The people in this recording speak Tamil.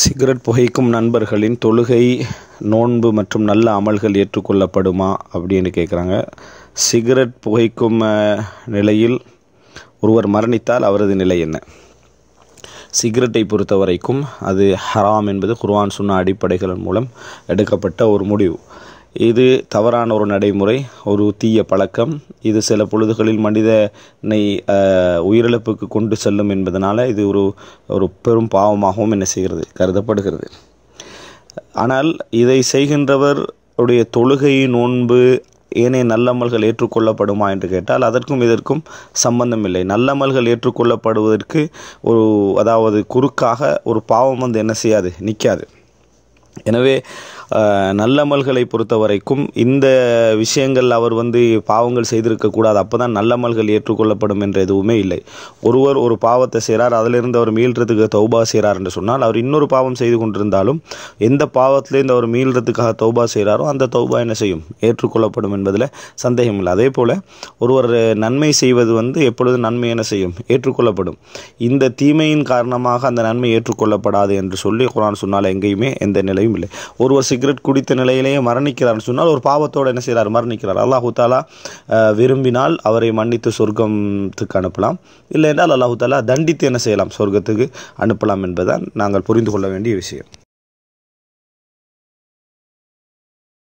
சிகரெட் புகைக்கும் நண்பர்களின் தொழுகை நோன்பு மற்றும் நல்ல அமல்கள் ஏற்றுக்கொள்ளப்படுமா அப்படின்னு கேட்குறாங்க சிகரெட் புகைக்கும் நிலையில் ஒருவர் மரணித்தால் அவரது நிலை என்ன சிகரெட்டை பொறுத்த வரைக்கும் அது ஹராம் என்பது குர்வான் சொன்ன அடிப்படைகள் மூலம் எடுக்கப்பட்ட ஒரு முடிவு இது தவறான ஒரு நடைமுறை ஒரு தீய பழக்கம் இது சில பொழுதுகளில் மனிதனை உயிரிழப்புக்கு கொண்டு செல்லும் என்பதனால் இது ஒரு ஒரு பெரும் பாவமாகவும் என்ன செய்கிறது கருதப்படுகிறது ஆனால் இதை செய்கின்றவர் உடைய தொழுகை நோன்பு ஏனே நல்லமல்கள் ஏற்றுக்கொள்ளப்படுமா என்று கேட்டால் அதற்கும் இதற்கும் சம்பந்தமில்லை நல்லமல்கள் ஏற்றுக்கொள்ளப்படுவதற்கு ஒரு அதாவது குறுக்காக ஒரு பாவம் வந்து என்ன செய்யாது நிற்காது எனவே நல்லமல்களை பொறுத்த வரைக்கும் இந்த விஷயங்கள் அவர் வந்து பாவங்கள் செய்திருக்கக்கூடாது அப்போ தான் நல்லமல்கள் ஏற்றுக்கொள்ளப்படும் என்ற எதுவுமே இல்லை ஒருவர் ஒரு பாவத்தை செய்கிறார் அதிலிருந்து அவர் மீள்றதுக்கு தௌபா செய்கிறார் என்று சொன்னால் அவர் இன்னொரு பாவம் செய்து கொண்டிருந்தாலும் எந்த பாவத்திலேருந்து அவர் மீள்றதுக்காக தௌபா செய்கிறாரோ அந்த தௌபா என்ன செய்யும் ஏற்றுக்கொள்ளப்படும் என்பதில் சந்தேகம் இல்லை அதே போல் ஒருவர் நன்மை செய்வது வந்து எப்பொழுது நன்மை என்ன செய்யும் ஏற்றுக்கொள்ளப்படும் இந்த தீமையின் காரணமாக அந்த நன்மை ஏற்றுக்கொள்ளப்படாது என்று சொல்லி குரான் சொன்னால் எங்கேயுமே எந்த நிலையும் தேவையும் இல்லை ஒருவர் சிகரெட் குடித்த நிலையிலேயே மரணிக்கிறார்னு சொன்னால் ஒரு பாவத்தோடு என்ன செய்கிறார் மரணிக்கிறார் அல்லாஹு தாலா விரும்பினால் அவரை மன்னித்து சொர்க்கத்துக்கு அனுப்பலாம் இல்லை என்றால் அல்லாஹு தாலா தண்டித்து என்ன செய்யலாம் சொர்க்கத்துக்கு அனுப்பலாம் என்பதுதான் நாங்கள் புரிந்து கொள்ள வேண்டிய விஷயம்